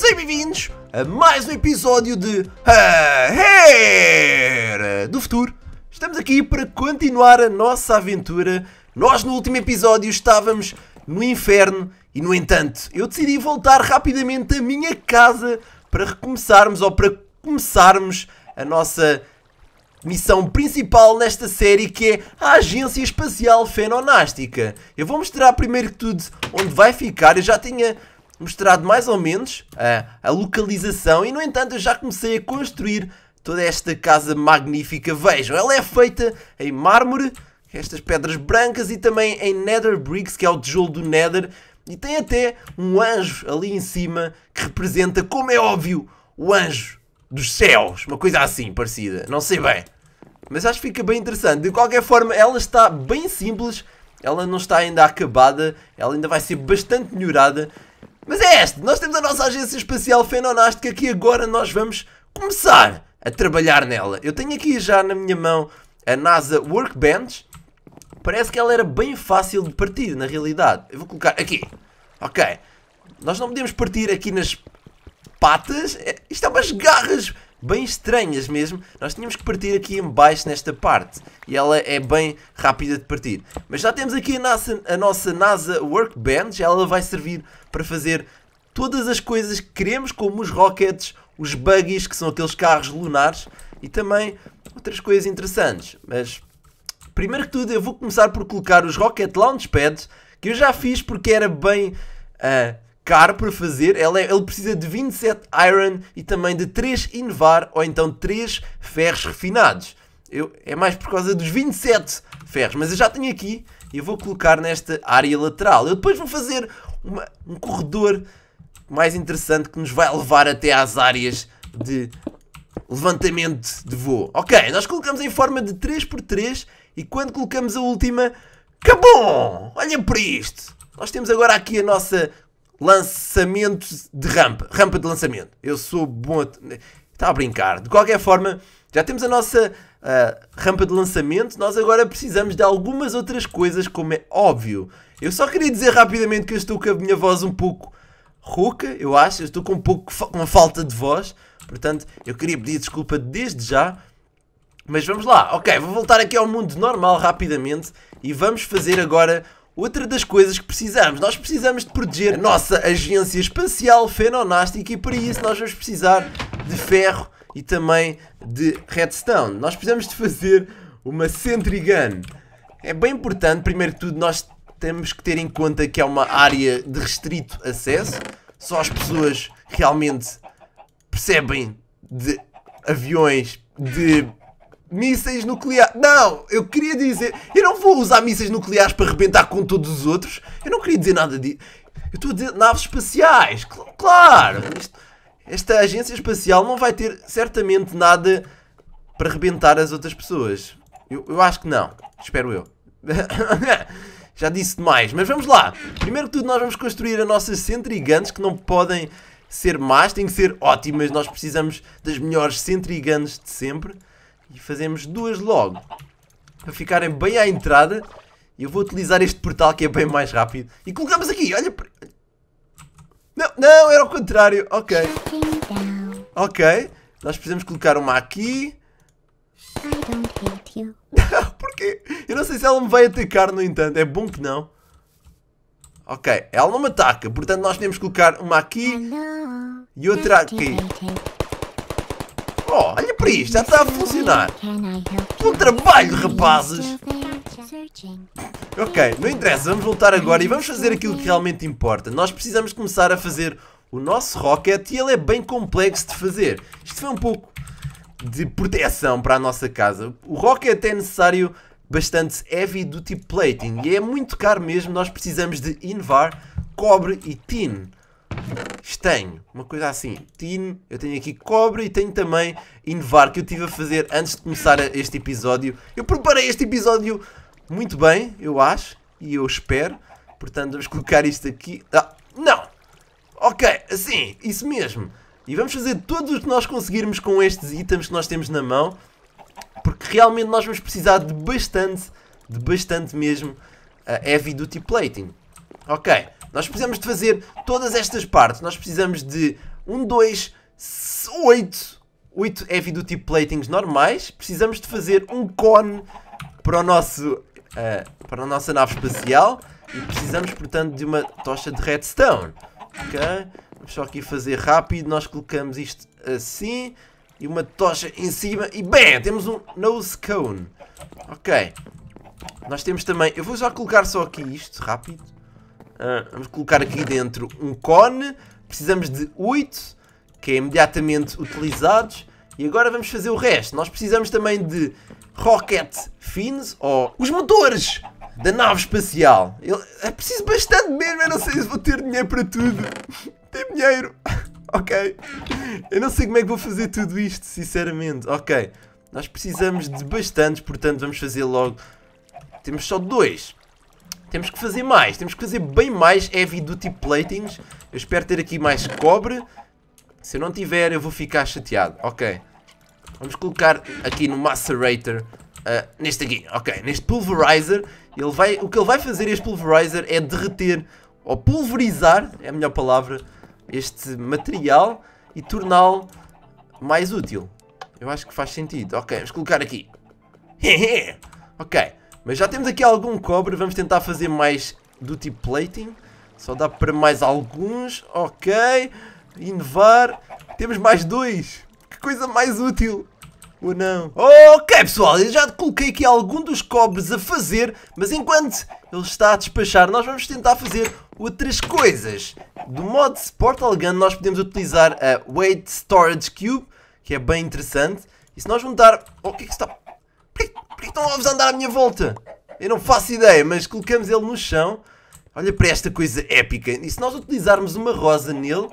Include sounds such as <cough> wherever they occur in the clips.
Sejam bem-vindos a mais um episódio de Hair do Futuro. Estamos aqui para continuar a nossa aventura. Nós, no último episódio, estávamos no inferno e, no entanto, eu decidi voltar rapidamente à minha casa para recomeçarmos ou para começarmos a nossa missão principal nesta série que é a Agência Espacial Fenonástica. Eu vou mostrar primeiro que tudo onde vai ficar. Eu já tinha mostrado mais ou menos a, a localização e no entanto eu já comecei a construir toda esta casa magnífica. Vejam, ela é feita em mármore, estas pedras brancas e também em Nether Bricks, que é o tijolo do Nether. E tem até um anjo ali em cima que representa, como é óbvio, o anjo dos céus. Uma coisa assim parecida, não sei bem. Mas acho que fica bem interessante. De qualquer forma, ela está bem simples, ela não está ainda acabada, ela ainda vai ser bastante melhorada. Mas é este. nós temos a nossa agência espacial fenonástica que agora nós vamos começar a trabalhar nela. Eu tenho aqui já na minha mão a NASA Workbench. Parece que ela era bem fácil de partir, na realidade. Eu vou colocar aqui. Ok. Nós não podemos partir aqui nas patas. É, isto é umas garras bem estranhas mesmo. Nós tínhamos que partir aqui em baixo nesta parte. E ela é bem rápida de partir. Mas já temos aqui a nossa, a nossa NASA Workbench. Ela vai servir para fazer todas as coisas que queremos, como os rockets, os buggies, que são aqueles carros lunares, e também outras coisas interessantes. Mas, primeiro que tudo, eu vou começar por colocar os rocket launchpads, que eu já fiz porque era bem... Uh, caro para fazer. Ele, é, ele precisa de 27 iron e também de 3 invar ou então 3 ferros refinados. Eu, é mais por causa dos 27 ferros, mas eu já tenho aqui e eu vou colocar nesta área lateral. Eu depois vou fazer uma, um corredor mais interessante que nos vai levar até às áreas de levantamento de voo. Ok, nós colocamos em forma de 3x3 e quando colocamos a última, acabou! Olhem para isto! Nós temos agora aqui a nossa lançamento de rampa, rampa de lançamento. Eu sou bom Está a brincar. De qualquer forma, já temos a nossa uh, rampa de lançamento, nós agora precisamos de algumas outras coisas, como é óbvio. Eu só queria dizer rapidamente que eu estou com a minha voz um pouco rouca, eu acho, eu estou com um pouco fa com falta de voz, portanto, eu queria pedir desculpa desde já. Mas vamos lá, ok, vou voltar aqui ao mundo normal rapidamente e vamos fazer agora Outra das coisas que precisamos, nós precisamos de proteger a nossa agência espacial fenonástica e para isso nós vamos precisar de ferro e também de redstone. Nós precisamos de fazer uma sentry gun. É bem importante, primeiro de tudo, nós temos que ter em conta que é uma área de restrito acesso. Só as pessoas realmente percebem de aviões, de mísseis nucleares. Não, eu queria dizer. Eu não vou usar mísseis nucleares para arrebentar com todos os outros. Eu não queria dizer nada disso. Eu estou a dizer naves espaciais. Claro! Isto, esta agência espacial não vai ter certamente nada para arrebentar as outras pessoas. Eu, eu acho que não. Espero eu. <laughs> Já disse demais, mas vamos lá. Primeiro que tudo, nós vamos construir a nossa centrigantes que não podem ser más, têm que ser ótimas. Nós precisamos das melhores centrigantes de sempre e fazemos duas logo para ficarem bem à entrada. Eu vou utilizar este portal que é bem mais rápido e colocamos aqui. Olha, não, não, era o contrário. Ok, ok. Nós precisamos colocar uma aqui. <laughs> Porquê? Eu não sei se ela me vai atacar, no entanto. É bom que não. Ok, ela não me ataca. Portanto, nós temos que colocar uma aqui e outra aqui. Oh, olha para isto, já está a funcionar. Bom trabalho, rapazes. Ok, não interessa, vamos voltar agora e vamos fazer aquilo que realmente importa. Nós precisamos começar a fazer o nosso rocket e ele é bem complexo de fazer. Isto foi um pouco de proteção para a nossa casa. O rocket é necessário bastante heavy duty plating e é muito caro mesmo. Nós precisamos de invar, cobre e tin estanho, uma coisa assim, tin, eu tenho aqui cobre e tenho também inovar que eu tive a fazer antes de começar este episódio. Eu preparei este episódio muito bem, eu acho, e eu espero. Portanto, vamos colocar isto aqui. Ah, não! Ok, assim, isso mesmo. E vamos fazer todos os que nós conseguirmos com estes itens que nós temos na mão, porque realmente nós vamos precisar de bastante, de bastante mesmo uh, heavy duty plating. Ok, nós precisamos de fazer todas estas partes. Nós precisamos de 1, 2, 8, 8 heavy duty platings normais. Precisamos de fazer um cone para, o nosso, uh, para a nossa nave espacial. E precisamos, portanto, de uma tocha de redstone. Ok? Vamos só aqui fazer rápido. Nós colocamos isto assim. E uma tocha em cima. E bem, temos um nose cone. Ok. Nós temos também... Eu vou já colocar só aqui isto, rápido. Uh, vamos colocar aqui dentro um cone. Precisamos de 8, que é imediatamente utilizados. E agora vamos fazer o resto. Nós precisamos também de rocket fins, ou os motores da nave espacial. Eu, é preciso bastante mesmo, eu não sei se vou ter dinheiro para tudo. <laughs> Tem dinheiro. <laughs> ok. Eu não sei como é que vou fazer tudo isto, sinceramente. Ok. Nós precisamos de bastantes, portanto vamos fazer logo... Temos só dois. Temos que fazer mais, temos que fazer bem mais heavy duty platings. Eu espero ter aqui mais cobre. Se eu não tiver, eu vou ficar chateado. Ok. Vamos colocar aqui no macerator. Uh, neste aqui, ok. Neste pulverizer. Ele vai, o que ele vai fazer este pulverizer é derreter ou pulverizar, é a melhor palavra, este material e torná-lo mais útil. Eu acho que faz sentido. Ok, vamos colocar aqui. <laughs> ok. Mas já temos aqui algum cobre, vamos tentar fazer mais do tipo plating. Só dá para mais alguns, ok. Inovar. Temos mais dois. Que coisa mais útil. Ou não? Ok pessoal, eu já coloquei aqui algum dos cobres a fazer, mas enquanto ele está a despachar, nós vamos tentar fazer outras coisas. Do modo Portal Gun nós podemos utilizar a Weight Storage Cube, que é bem interessante. E se nós dar... Oh, o que é que está... Porque estão ovos a andar à minha volta? Eu não faço ideia, mas colocamos ele no chão. Olha para esta coisa épica. E se nós utilizarmos uma rosa nele,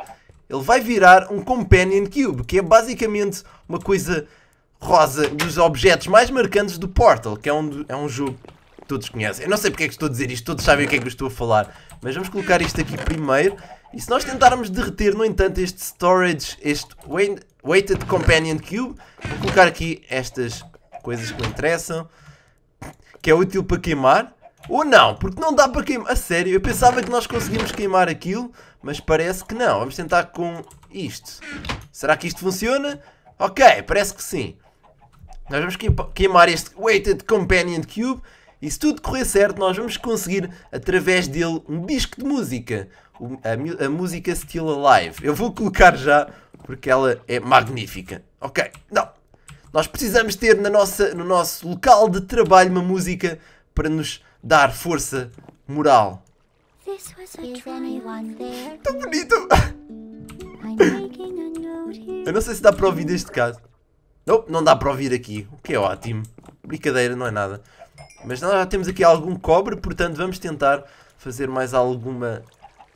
ele vai virar um Companion Cube, que é basicamente uma coisa rosa dos objetos mais marcantes do Portal, que é um, é um jogo que todos conhecem. Eu não sei porque é que estou a dizer isto, todos sabem o que é que eu estou a falar, mas vamos colocar isto aqui primeiro. E se nós tentarmos derreter, no entanto, este Storage, este Weighted Companion Cube, vou colocar aqui estas coisas que me interessam. Que é útil para queimar. Ou não, porque não dá para queimar. A sério, eu pensava que nós conseguimos queimar aquilo, mas parece que não. Vamos tentar com isto. Será que isto funciona? Ok, parece que sim. Nós vamos queimar este Weighted Companion Cube e se tudo correr certo, nós vamos conseguir, através dele, um disco de música. A, a música Still Alive. Eu vou colocar já, porque ela é magnífica. Ok, não, nós precisamos ter na nossa, no nosso local de trabalho uma música para nos dar força moral. Tão bonito! <laughs> Eu não sei se dá para ouvir deste caso. Não, não dá para ouvir aqui, o que é ótimo. Brincadeira, não é nada. Mas nós já temos aqui algum cobre, portanto vamos tentar fazer mais alguma...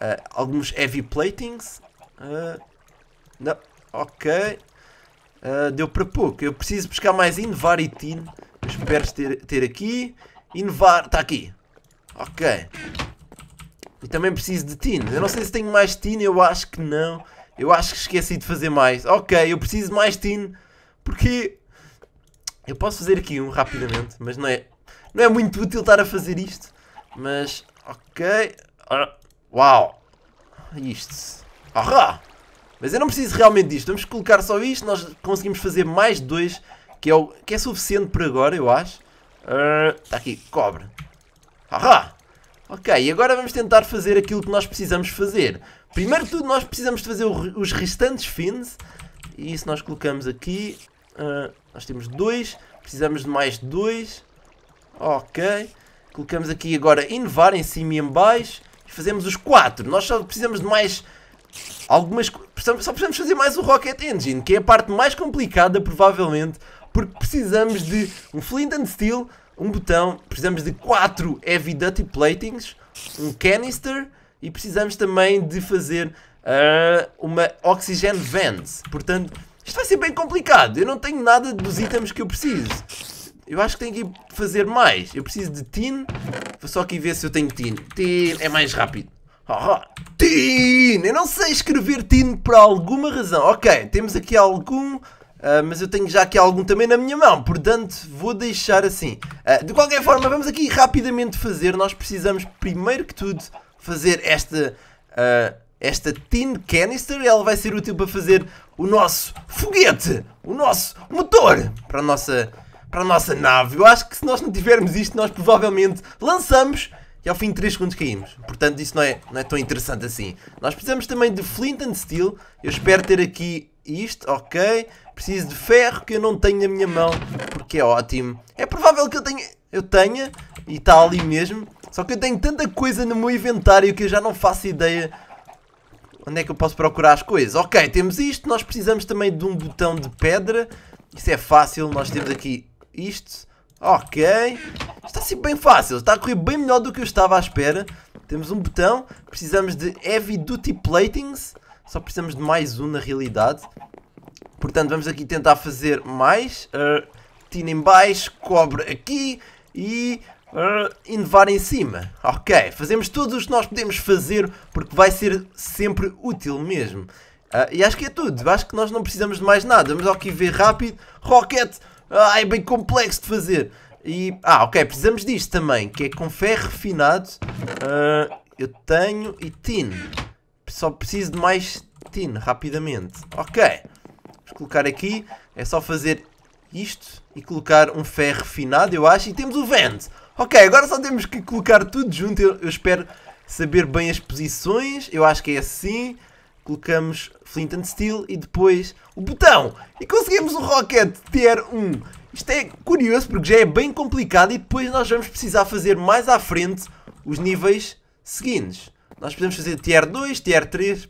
Uh, alguns heavy platings. Uh, não, ok. Uh, deu para pouco. Eu preciso buscar mais Invar e Tin. espero ter, ter aqui. Invar, está aqui. Ok. E também preciso de Tin. Eu não sei se tenho mais Tin, eu acho que não. Eu acho que esqueci de fazer mais. Ok, eu preciso de mais Tin. Porque eu posso fazer aqui um rapidamente, mas não é, não é muito útil estar a fazer isto. Mas, ok. Ah, uau! Isto. Ahá! Mas eu não preciso realmente disto. Vamos colocar só isto. Nós conseguimos fazer mais dois, que é, o, que é suficiente por agora, eu acho. Está ah, uh, aqui, cobre. Ahá! Ok, e agora vamos tentar fazer aquilo que nós precisamos fazer. Primeiro de tudo, nós precisamos de fazer o, os restantes fins. E isso nós colocamos aqui. Uh, nós temos dois. Precisamos de mais dois. Ok. Colocamos aqui agora inovar em cima e em baixo. E fazemos os quatro. Nós só precisamos de mais algumas coisas só precisamos fazer mais o Rocket Engine, que é a parte mais complicada, provavelmente, porque precisamos de um Flint and Steel, um botão, precisamos de 4 Heavy Duty Platings, um Canister e precisamos também de fazer uh, uma Oxygen Vents. Portanto, isto vai ser bem complicado. Eu não tenho nada dos itens que eu preciso. Eu acho que tenho que fazer mais. Eu preciso de tin. Vou só aqui ver se eu tenho tin. Tin é mais rápido. Oh, ah, Tino! Eu não sei escrever Tino por alguma razão. Ok, temos aqui algum, uh, mas eu tenho já aqui algum também na minha mão, portanto vou deixar assim. Uh, de qualquer forma, vamos aqui rapidamente fazer. Nós precisamos, primeiro que tudo, fazer esta. Uh, esta Tin Canister, ela vai ser útil para fazer o nosso foguete, o nosso motor para a nossa, para a nossa nave. Eu acho que se nós não tivermos isto, nós provavelmente lançamos e ao fim de 3 segundos caímos. Portanto, isso não é, não é tão interessante assim. Nós precisamos também de flint and steel. Eu espero ter aqui isto, ok. Preciso de ferro que eu não tenho na minha mão, porque é ótimo. É provável que eu tenha, eu tenha e está ali mesmo. Só que eu tenho tanta coisa no meu inventário que eu já não faço ideia onde é que eu posso procurar as coisas. Ok, temos isto. Nós precisamos também de um botão de pedra. Isso é fácil. Nós temos aqui isto. Ok. Está assim bem fácil. Está a correr bem melhor do que eu estava à espera. Temos um botão. Precisamos de Heavy Duty Platings. Só precisamos de mais um na realidade. Portanto, vamos aqui tentar fazer mais. Uh, er, tina em baixo, cobre aqui e uh, er, inovar em cima. Ok, fazemos todos os que nós podemos fazer porque vai ser sempre útil mesmo. Uh, e acho que é tudo. Acho que nós não precisamos de mais nada. Vamos aqui ver rápido. Rocket, ah, é bem complexo de fazer. E, ah, ok, precisamos disto também, que é com ferro refinado. Uh, eu tenho e tin. Só preciso de mais tin, rapidamente. Ok. Vamos colocar aqui. É só fazer isto e colocar um ferro refinado, eu acho. E temos o vento. Ok, agora só temos que colocar tudo junto. Eu, eu espero saber bem as posições. Eu acho que é assim colocamos Flint and Steel e depois o botão. E conseguimos o Rocket Tier 1. Isto é curioso porque já é bem complicado e depois nós vamos precisar fazer mais à frente os níveis seguintes. Nós podemos fazer Tier 2, Tier 3,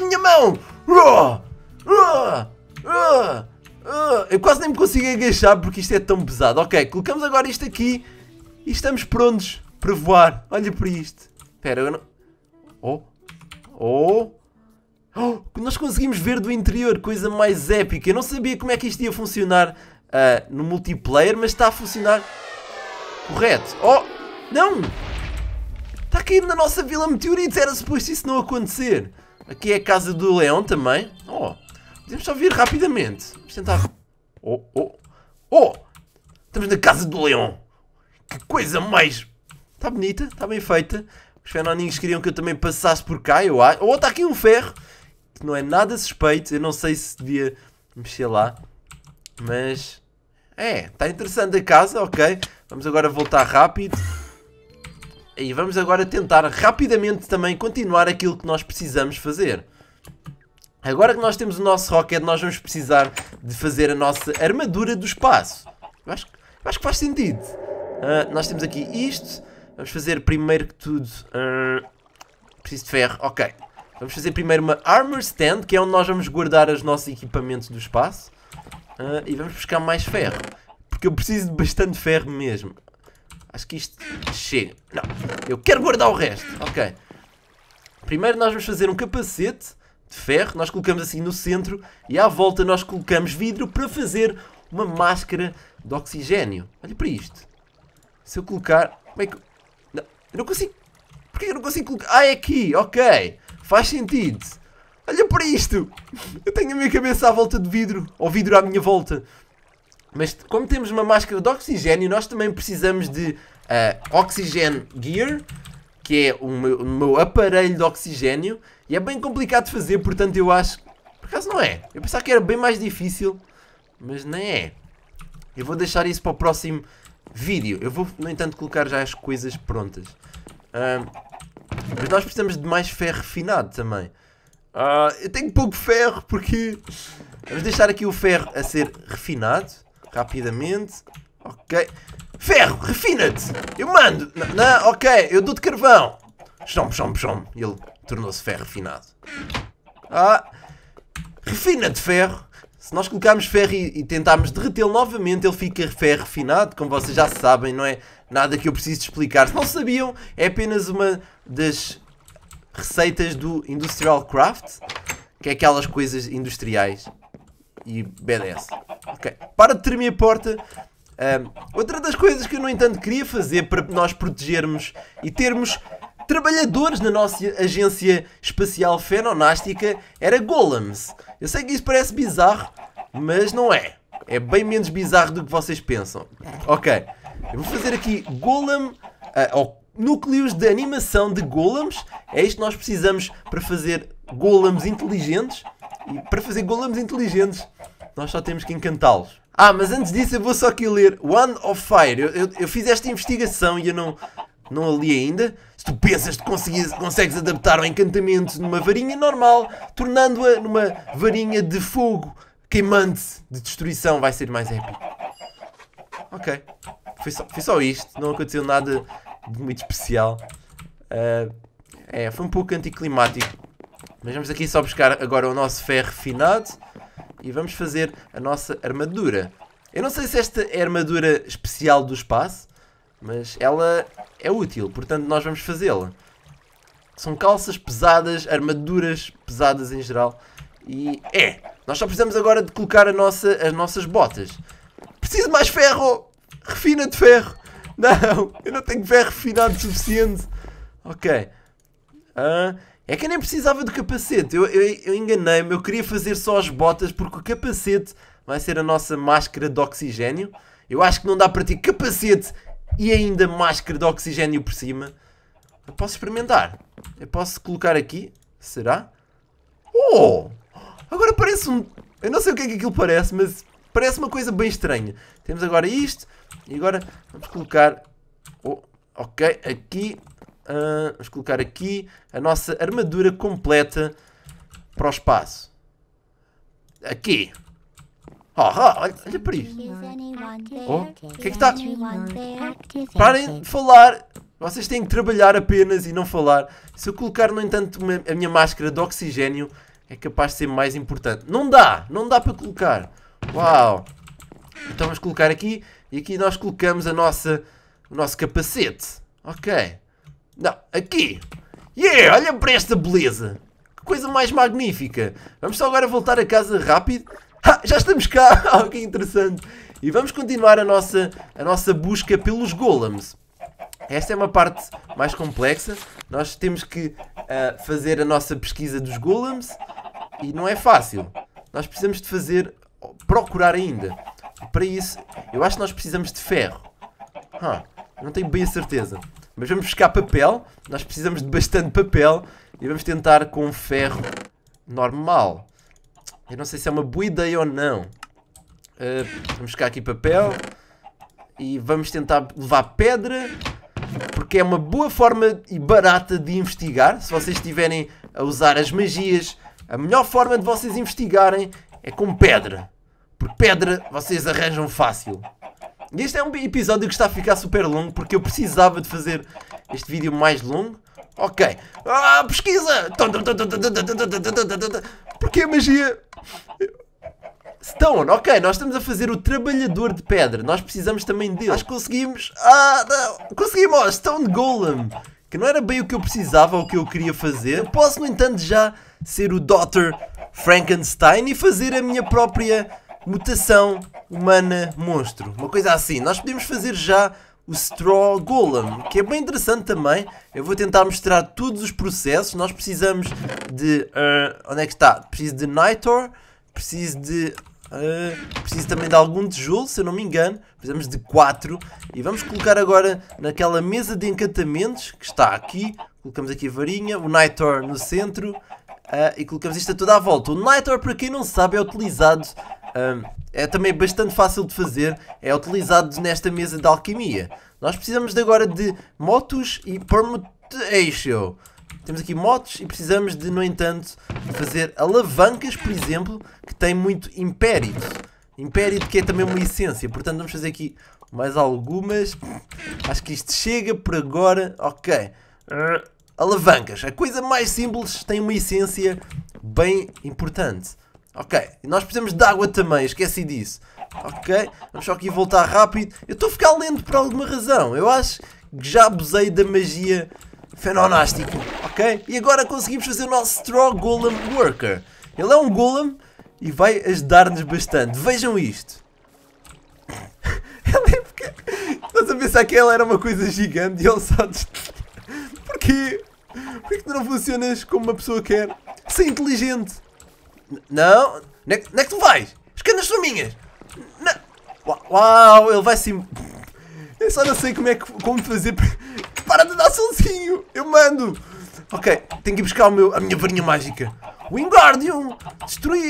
da minha mão! Eu quase nem me consigo agachar porque isto é tão pesado. Ok, colocamos agora isto aqui e estamos prontos para voar. Olha para isto. Espera, eu não... Oh! Oh! Oh, nós conseguimos ver do interior, coisa mais épica. Eu não sabia como é que isto ia funcionar uh, no multiplayer, mas está a funcionar correto. Oh, não! Está a cair na nossa vila meteoritos, era suposto isso não acontecer. Aqui é a casa do leão também. Oh, podemos só vir rapidamente. Vamos tentar... Oh, oh, oh! Estamos na casa do leão. Que coisa mais... Está bonita, está bem feita. Os fenoninhos queriam que eu também passasse por cá, eu acho. Oh, está aqui um ferro. Que não é nada suspeito. Eu não sei se devia mexer lá. Mas... É, está interessante a casa, ok. Vamos agora voltar rápido. E vamos agora tentar rapidamente também continuar aquilo que nós precisamos fazer. Agora que nós temos o nosso rocket, nós vamos precisar de fazer a nossa armadura do espaço. Eu acho, eu acho que faz sentido. Uh, nós temos aqui isto. Vamos fazer primeiro que tudo... Uh, preciso de ferro. Ok. Vamos fazer primeiro uma armor stand, que é onde nós vamos guardar os nossos equipamentos do espaço. Uh, e vamos buscar mais ferro. Porque eu preciso de bastante ferro mesmo. Acho que isto chega. Não, eu quero guardar o resto. Ok. Primeiro nós vamos fazer um capacete de ferro. Nós colocamos assim no centro e à volta nós colocamos vidro para fazer uma máscara de oxigênio. Olha para isto. Se eu colocar... Como é que... Não, eu não consigo... Porquê que eu não consigo colocar? Ah, é aqui. Ok. Faz sentido. Olha para isto. Eu tenho a minha cabeça à volta de vidro. Ou vidro à minha volta. Mas como temos uma máscara de oxigênio, nós também precisamos de uh, Oxygen Gear, que é o meu, o meu, aparelho de oxigênio. E é bem complicado de fazer, portanto eu acho... Por acaso não é. Eu pensava que era bem mais difícil, mas não é. Eu vou deixar isso para o próximo vídeo. Eu vou, no entanto, colocar já as coisas prontas. Uh, mas nós precisamos de mais ferro refinado também. Uh, eu tenho pouco ferro porque... Vamos deixar aqui o ferro a ser refinado. Rapidamente. Ok. Ferro, refina-te! Eu mando! Não, não ok, eu dou de carvão! Chom, chom, chom. E ele tornou-se ferro refinado. Ah! Refina-te, ferro! Se nós colocarmos ferro e, e tentarmos derretê-lo novamente, ele fica ferro refinado, como vocês já sabem, não é nada que eu preciso explicar. Se não sabiam, é apenas uma das receitas do Industrial Craft, que é aquelas coisas industriais e BDS. Ok, para de tremer a porta. Um, outra das coisas que eu, no entanto, queria fazer para nós protegermos e termos trabalhadores na nossa agência espacial fenonástica era golems. Eu sei que isso parece bizarro, mas não é. É bem menos bizarro do que vocês pensam. Ok, eu vou fazer aqui golem, uh, ou núcleos de animação de golems. É isto que nós precisamos para fazer golems inteligentes. E para fazer golems inteligentes, nós só temos que encantá-los. Ah, mas antes disso eu vou só aqui ler One of Fire. Eu, eu, eu fiz esta investigação e eu não, não a li ainda. Se tu pensas que consegues, consegues adaptar o encantamento numa varinha normal, tornando-a numa varinha de fogo queimante de destruição, vai ser mais épico. Ok. Foi só, foi só isto. Não aconteceu nada de muito especial. Uh, é, foi um pouco anticlimático. Mas vamos aqui só buscar agora o nosso ferro refinado e vamos fazer a nossa armadura. Eu não sei se esta é a armadura especial do espaço, mas ela é útil, portanto nós vamos fazê-la. São calças pesadas, armaduras pesadas em geral. E é! Nós só precisamos agora de colocar a nossa, as nossas botas. Preciso de mais ferro! Refina de ferro! Não, eu não tenho ferro refinado suficiente. Ok. Ah, é que eu nem precisava do capacete. Eu, eu, eu enganei-me. Eu queria fazer só as botas porque o capacete vai ser a nossa máscara de oxigênio. Eu acho que não dá para ter capacete e ainda máscara de oxigênio por cima. Eu posso experimentar. Eu posso colocar aqui. Será? Oh! Agora parece um... Eu não sei o que é que aquilo parece, mas parece uma coisa bem estranha. Temos agora isto. E agora vamos colocar... Oh, ok, aqui Uh, vamos colocar aqui a nossa armadura completa para o espaço. Aqui. Oh, oh olha, olha para isto. Oh, o que é que está? Parem de falar. Vocês têm que trabalhar apenas e não falar. Se eu colocar, no entanto, uma, a minha máscara de oxigênio, é capaz de ser mais importante. Não dá, não dá para colocar. Uau! Então vamos colocar aqui e aqui nós colocamos a nossa, o nosso capacete. Ok. Não, aqui. Yeah, olha para esta beleza. Que coisa mais magnífica. Vamos só agora voltar a casa rápido. já estamos cá. <laughs> Oh, que interessante. E vamos continuar a nossa, a nossa busca pelos golems. Esta é uma parte mais complexa. Nós temos que uh, fazer a nossa pesquisa dos golems. E não é fácil. Nós precisamos de fazer... Procurar ainda. Para isso, eu acho que nós precisamos de ferro. não tenho bem a certeza. Mas vamos buscar papel. Nós precisamos de bastante papel. E vamos tentar com um ferro normal. Eu não sei se é uma boa ideia ou não. Uh, vamos buscar aqui papel. E vamos tentar levar pedra. Porque é uma boa forma e barata de investigar. Se vocês estiverem a usar as magias, a melhor forma de vocês investigarem é com pedra. Porque pedra vocês arranjam fácil. E este é um episódio que está a ficar super longo porque eu precisava de fazer este vídeo mais longo. Ok. Ah, pesquisa! Porque a magia. Stone, ok, nós estamos a fazer o trabalhador de pedra. Nós precisamos também dele. Nós conseguimos. Ah, não. conseguimos! Stone Golem! Que não era bem o que eu precisava, ou o que eu queria fazer. Eu posso, no entanto, já ser o Dr. Frankenstein e fazer a minha própria mutação humana monstro. Uma coisa assim. Nós podemos fazer já o Straw Golem, que é bem interessante também. Eu vou tentar mostrar todos os processos. Nós precisamos de... Uh, onde é que está? Preciso de Nitor, preciso de... Uh, preciso também de algum tijolo, se eu não me engano. Precisamos de 4. E vamos colocar agora naquela mesa de encantamentos que está aqui. Colocamos aqui a varinha, o Nitor no centro. Uh, e colocamos isto a toda à volta. O Nitor, para quem não sabe, é utilizado é também bastante fácil de fazer, é utilizado nesta mesa de alquimia. Nós precisamos de agora de motos e permutation. Temos aqui motos e precisamos de, no entanto, de fazer alavancas, por exemplo, que tem muito impérito. Impérito que é também uma essência, portanto vamos fazer aqui mais algumas. Acho que isto chega por agora. Ok. Alavancas. A coisa mais simples tem uma essência bem importante. Ok, nós precisamos de água também, esqueci disso. Ok, vamos só aqui voltar rápido. Eu estou a ficar lento por alguma razão. Eu acho que já abusei da magia fenonástica. Ok, e agora conseguimos fazer o nosso Straw Golem Worker. Ele é um golem e vai ajudar-nos bastante. Vejam isto. <laughs> ele é porque... Estás a pensar que ele era uma coisa gigante e ele só... <laughs> Porquê? Porquê que tu não funcionas como uma pessoa quer? É- Sem inteligente. Não. Onde é, que, onde é que tu vais? As canas são minhas. Na... Uau, ele vai se... Assim, eu só não sei como é que... Como fazer... Para de dar sozinho. Eu mando. Ok, tenho que ir buscar o meu, a minha varinha mágica. Wingardium! destrui,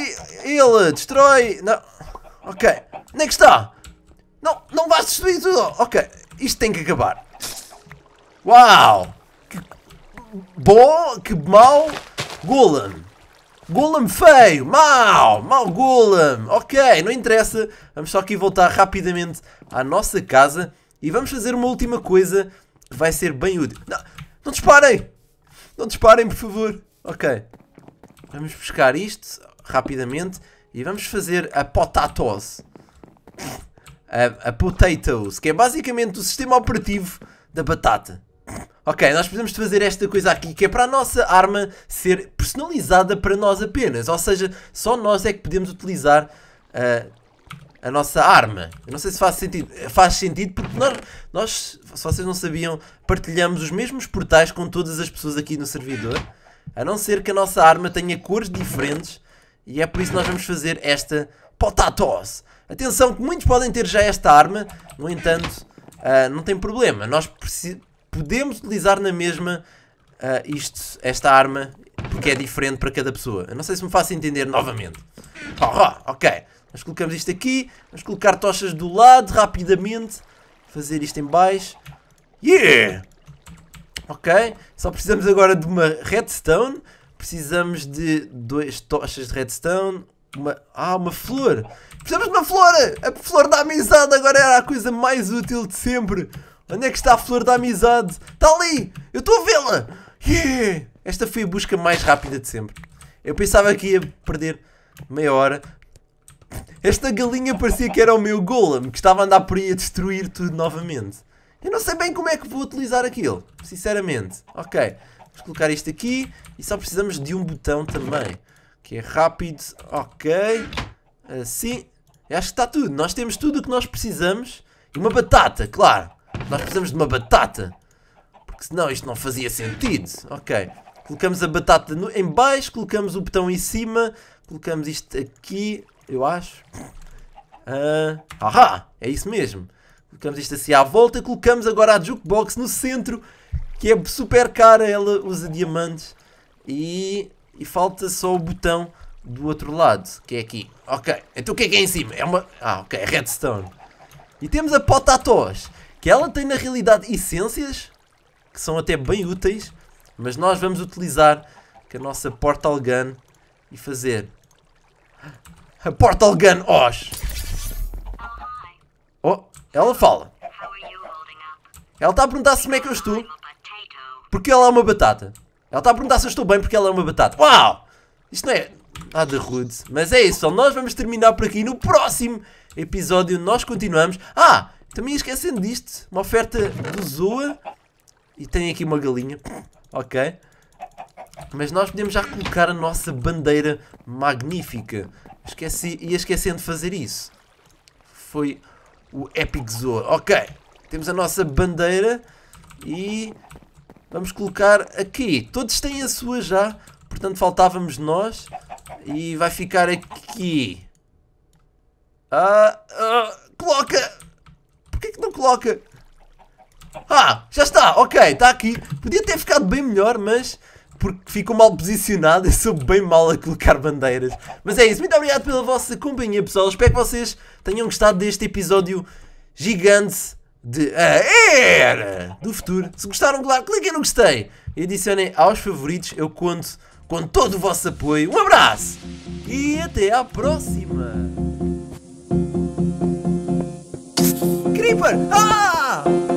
ele! Destrói! Não. Ok, onde é que está? Não, não vais destruir tudo! Ok, isto tem que acabar. Uau! Que bom, que mau golem! Golem feio, mal, mal Golem. Ok, não interessa. Vamos só aqui voltar rapidamente à nossa casa e vamos fazer uma última coisa que vai ser bem útil. Não, não disparem! Não disparem, por favor. Ok. Vamos buscar isto rapidamente e vamos fazer a potatoes, A, a potatoes, que é basicamente o sistema operativo da batata. Ok, nós precisamos de fazer esta coisa aqui, que é para a nossa arma ser personalizada para nós apenas. Ou seja, só nós é que podemos utilizar uh, a nossa arma. Eu não sei se faz sentido. Faz sentido porque nós, nós, se vocês não sabiam, partilhamos os mesmos portais com todas as pessoas aqui no servidor. A não ser que a nossa arma tenha cores diferentes. E é por isso que nós vamos fazer esta potatos. Atenção que muitos podem ter já esta arma. No entanto, uh, não tem problema. Nós precisamos podemos utilizar na mesma uh, isto, esta arma, porque é diferente para cada pessoa. Eu não sei se me faço entender novamente. Oh, ok, nós colocamos isto aqui, vamos colocar tochas do lado rapidamente, fazer isto em baixo. Yeah! Ok, só precisamos agora de uma redstone, precisamos de duas tochas de redstone, uma... Ah, uma flor! Precisamos de uma flor! A flor da amizade agora era a coisa mais útil de sempre! Onde é que está a flor da amizade? Está ali! Eu estou a vê-la! Yeah! Esta foi a busca mais rápida de sempre. Eu pensava que ia perder meia hora. Esta galinha parecia que era o meu golem, que estava a andar por aí a destruir tudo novamente. Eu não sei bem como é que vou utilizar aquilo, sinceramente. Ok, vamos colocar isto aqui e só precisamos de um botão também. Que é rápido, ok. Assim, acho que está tudo. Nós temos tudo o que nós precisamos. E uma batata, claro. Nós precisamos de uma batata. Porque senão isto não fazia sentido. Ok. Colocamos a batata no, em baixo, colocamos o botão em cima, colocamos isto aqui, eu acho. Uh, ahá, é isso mesmo. Colocamos isto assim à volta, colocamos agora a jukebox no centro, que é super cara, ela usa diamantes. E, e falta só o botão do outro lado, que é aqui. Ok, então o que é que é em cima? É uma... Ah, ok, é redstone. E temos a pota tos que ela tem na realidade essências que são até bem úteis, mas nós vamos utilizar com a nossa Portal Gun e fazer a Portal Gun Osh. Oh, ela fala. Ela está a perguntar se como é que eu estou. Porque ela é uma batata. Ela está a perguntar se eu estou bem porque ela é uma batata. Uau! Isto não é nada rude. Mas é isso, Nós vamos terminar por aqui. No próximo episódio nós continuamos. Ah! Também esquecendo disto, uma oferta do Zoa. E tem aqui uma galinha. Ok. Mas nós podemos já colocar a nossa bandeira magnífica. Esqueci, ia esquecendo de fazer isso. Foi o Epic Zoa. Ok. Temos a nossa bandeira e vamos colocar aqui. Todos têm a sua já, portanto faltávamos nós. E vai ficar aqui. Ah, ah, coloca! Porquê que não coloca? Ah, já está, ok, está aqui. Podia ter ficado bem melhor, mas porque ficou mal posicionado, <laughs> eu sou bem mal a colocar bandeiras. Mas é isso, muito obrigado pela vossa companhia, pessoal. Espero que vocês tenham gostado deste episódio gigante de A Era do Futuro. Se gostaram, claro, cliquem no gostei e adicionem aos favoritos. Eu conto com todo o vosso apoio. Um abraço e até à próxima! Ah!